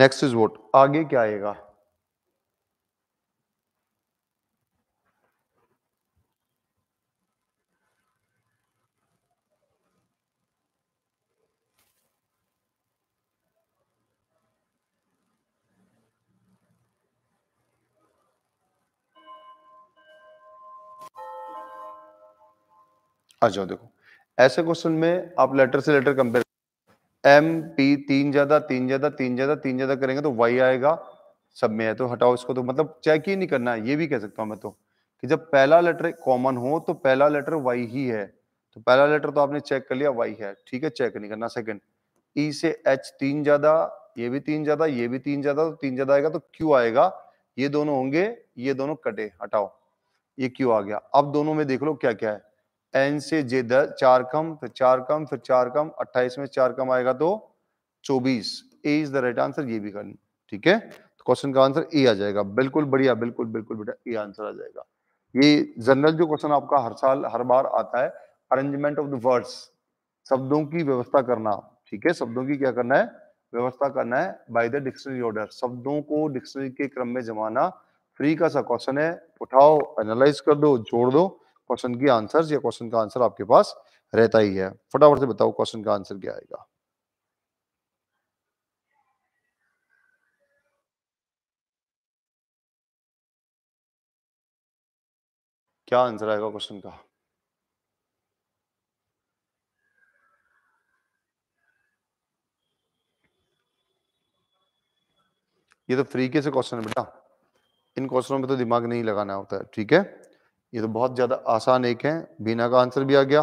नेक्स्ट इज वोट आगे क्या आएगा अच्छा देखो ऐसे क्वेश्चन में आप लेटर से लेटर कंपेयर एम पी तीन ज्यादा तीन ज्यादा तीन ज्यादा तीन ज्यादा करेंगे तो वाई आएगा सब में है तो हटाओ इसको तो मतलब चेक ही नहीं करना है ये भी कह सकता हूं मैं तो कि जब पहला लेटर कॉमन हो तो पहला लेटर वाई ही है तो पहला लेटर तो आपने चेक कर लिया वाई है ठीक है चेक नहीं करना सेकंड ई e से एच तीन ज्यादा ये भी तीन ज्यादा ये भी तीन ज्यादा तो तीन ज्यादा आएगा तो क्यू आएगा ये दोनों होंगे ये दोनों कटे हटाओ ये क्यू आ गया अब दोनों में देख लो क्या क्या है एन से जे दस चार कम फिर चार कम फिर चार कम अट्ठाईस में चार कम आएगा तो चौबीस A is the right answer ये भी करना ठीक है तो क्वेश्चन का आंसर ए आ जाएगा बिल्कुल बढ़िया बिल्कुल बिल्कुल बेटा ए आंसर आ जाएगा ये जनरल जो क्वेश्चन आपका हर साल हर बार आता है अरेंजमेंट ऑफ द वर्ड्स शब्दों की व्यवस्था करना ठीक है शब्दों की क्या करना है व्यवस्था करना है बाय द डिक्शनरी ऑर्डर शब्दों को डिक्शनरी के क्रम में जमाना फ्री का सा क्वेश्चन है उठाओ एनालाइज कर दो जोड़ दो क्वेश्चन की आंसर या क्वेश्चन का आंसर आपके पास रहता ही है फटाफट से बताओ क्वेश्चन का आंसर क्या आएगा क्या आंसर आएगा क्वेश्चन का ये तो फ्री के से क्वेश्चन है बेटा इन क्वेश्चनों में तो दिमाग नहीं लगाना होता है ठीक है ये तो बहुत ज़्यादा आसान एक है बीना का आंसर भी आ गया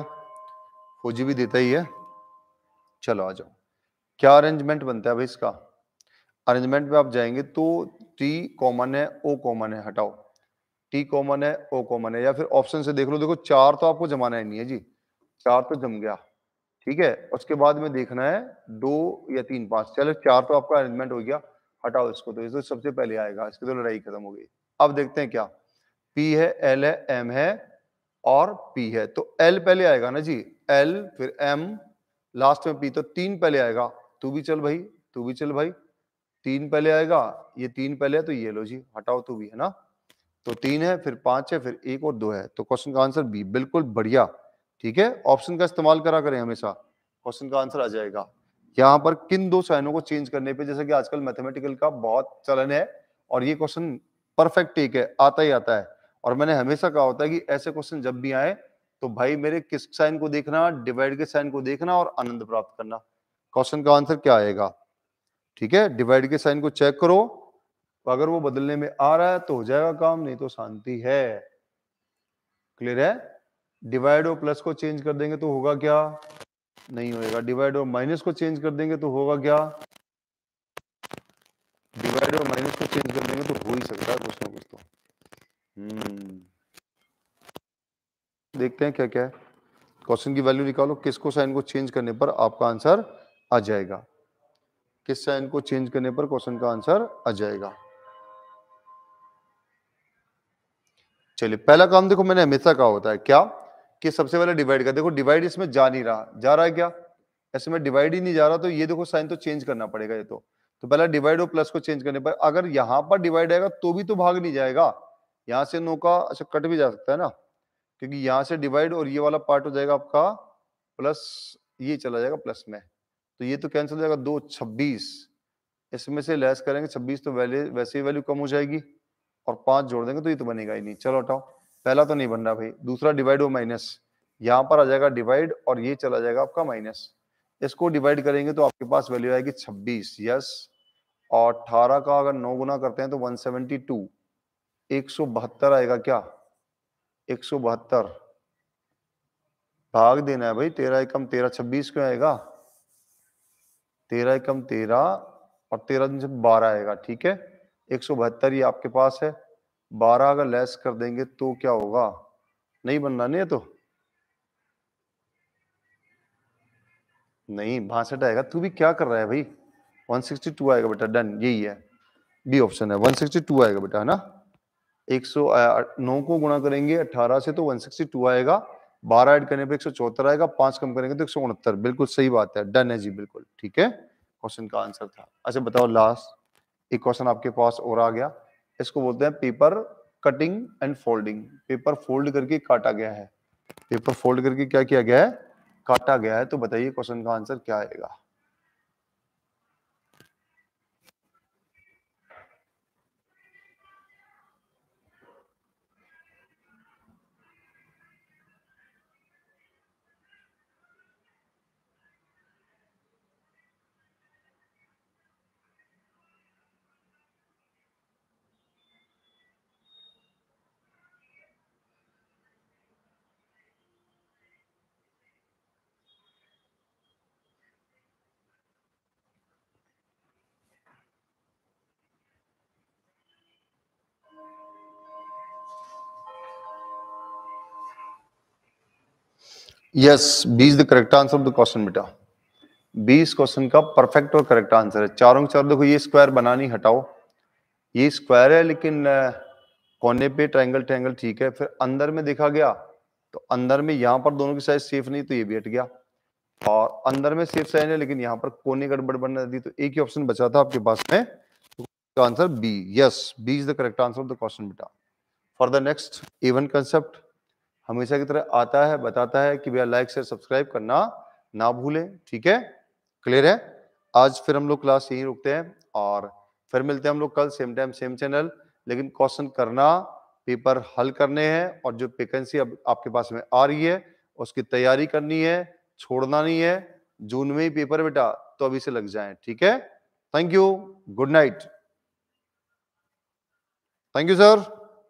फौजी भी देता ही है चलो आ जाओ क्या अरेंजमेंट बनता है भाई इसका अरेंजमेंट में आप जाएंगे तो टी कॉमन है ओ कॉमन है हटाओ टी कॉमन है ओ कॉमन है या फिर ऑप्शन से देख लो देखो चार तो आपको जमाना ही नहीं है जी चार तो जम गया ठीक है उसके बाद में देखना है दो या तीन पांच चलो चार तो आपका अरेंजमेंट हो गया हटाओ इसको तो इसको तो सबसे पहले आएगा इसकी तो लड़ाई खत्म हो गई अब देखते हैं क्या पी है एल है एम है और पी है तो एल पहले आएगा ना जी एल फिर एम लास्ट में पी तो तीन पहले आएगा तू भी चल भाई तू भी चल भाई तीन पहले आएगा ये तीन पहले है तो ये लो जी हटाओ तू भी है ना तो तीन है फिर पांच है फिर एक और दो है तो क्वेश्चन का आंसर बी बिल्कुल बढ़िया ठीक है ऑप्शन का इस्तेमाल करा करें हमेशा क्वेश्चन का आंसर आ जाएगा यहाँ पर किन दो साइनों को चेंज करने पे जैसे कि आजकल मैथमेटिकल का बहुत चलन है और ये क्वेश्चन परफेक्ट टेक है आता ही आता है और मैंने हमेशा कहा होता है कि ऐसे क्वेश्चन जब भी आए तो भाई मेरे किस साइन को देखना डिवाइड के साइन को देखना और आनंद प्राप्त करना क्वेश्चन का आंसर क्या आएगा ठीक है डिवाइड के साइन को चेक करो अगर वो बदलने में आ रहा है तो हो जाएगा काम नहीं तो शांति है क्लियर है डिवाइड और प्लस को चेंज कर देंगे तो होगा क्या नहीं होएगा डिवाइड और माइनस को चेंज कर देंगे तो होगा क्या डिवाइड और माइनस को चेंज कर देंगे तो हम्म। देखते हैं क्या क्या है क्वेश्चन की वैल्यू निकालो किसको साइन को चेंज करने पर आपका आंसर आ जाएगा किस साइन को चेंज करने पर क्वेश्चन का आंसर आ जाएगा चलिए पहला काम देखो मैंने हमेशा कहा होता है क्या कि सबसे पहले डिवाइड कर देखो डिवाइड इसमें जा नहीं रहा जा रहा है क्या ऐसे में डिवाइड ही नहीं जा रहा तो ये देखो साइन तो चेंज करना पड़ेगा ये तो तो पहला डिवाइड और प्लस को चेंज करने पर अगर यहां पर डिवाइड आएगा तो भी तो भाग नहीं जाएगा यहाँ से नौ का अच्छा कट भी जा सकता है ना क्योंकि यहाँ से डिवाइड और ये वाला पार्ट हो जाएगा आपका प्लस ये चला जाएगा प्लस में तो ये तो कैंसिल हो जाएगा दो छब्बीस इसमें से लेस करेंगे छब्बीस तो वैल्यू वैसे ही वैल्यू कम हो जाएगी और पांच जोड़ देंगे तो ये तो बनेगा ही नहीं चलो हटाओ पहला तो नहीं बन रहा भाई दूसरा डिवाइड हो माइनस यहाँ पर आ जाएगा डिवाइड और ये चला जाएगा आपका माइनस इसको डिवाइड करेंगे तो आपके पास वैल्यू आएगी छब्बीस यस और अठारह का अगर नौ गुना करते हैं तो वन सेवेंटी टू एक सौ बहत्तर आएगा क्या एक सौ बहत्तर भाग देना है भाई तेरह एकम तेरह छब्बीस क्यों आएगा तेरह एकम तेरह और तेरह दिन से बारह आएगा ठीक है एक सौ बहत्तर ही आपके पास है बारह अगर लेस कर देंगे तो क्या होगा नहीं बनना नहीं है तो नहीं बासठ आएगा तू भी क्या कर रहा है भाई 162 आएगा बेटा डन यही है बी ऑप्शन है 162 आएगा बेटा है ना एक सौ नौ को गुणा करेंगे अठारह से तो 162 आएगा बारह ऐड करने पे एक सौ चौहत्तर आएगा पांच कम करेंगे तो एक सौ उनहत्तर बिल्कुल सही बात है डन है जी बिल्कुल ठीक है क्वेश्चन का आंसर था अच्छा बताओ लास्ट एक क्वेश्चन आपके पास और आ गया इसको बोलते हैं paper cutting and folding paper fold करके काटा गया है पेपर फोल्ड करके क्या किया गया है काटा गया है तो बताइए क्वेश्चन का आंसर क्या आएगा yes yes, B is the correct answer of the question बेटा बी इस क्वेश्चन का परफेक्ट और करेक्ट आंसर है चारों चार देखो ये स्क्वायर बना नहीं हटाओ ये स्क्वायर है लेकिन कोने पे ट्रायंगल ट्रायंगल ठीक है फिर अंदर में देखा गया तो अंदर में यहाँ पर दोनों की साइज सेफ नहीं तो ये भी हट गया और अंदर में सेफ साइज है लेकिन यहाँ पर कोने गड़बड़ बन दी तो एक ही ऑप्शन बचा था आपके पास में answer B yes B is the correct answer of the question बेटा for the next even concept हमेशा की तरह आता है बताता है कि भैया लाइक शेयर सब्सक्राइब करना ना भूलें ठीक है क्लियर है आज फिर हम लोग क्लास यही रुकते हैं और फिर मिलते हैं हम लोग कल सेम टाइम सेम चैनल लेकिन क्वेश्चन करना पेपर हल करने हैं और जो वेकेंसी अब आपके पास में आ रही है उसकी तैयारी करनी है छोड़ना नहीं है जून में ही पेपर बेटा तो अभी से लग जाए ठीक है thank you good night thank you sir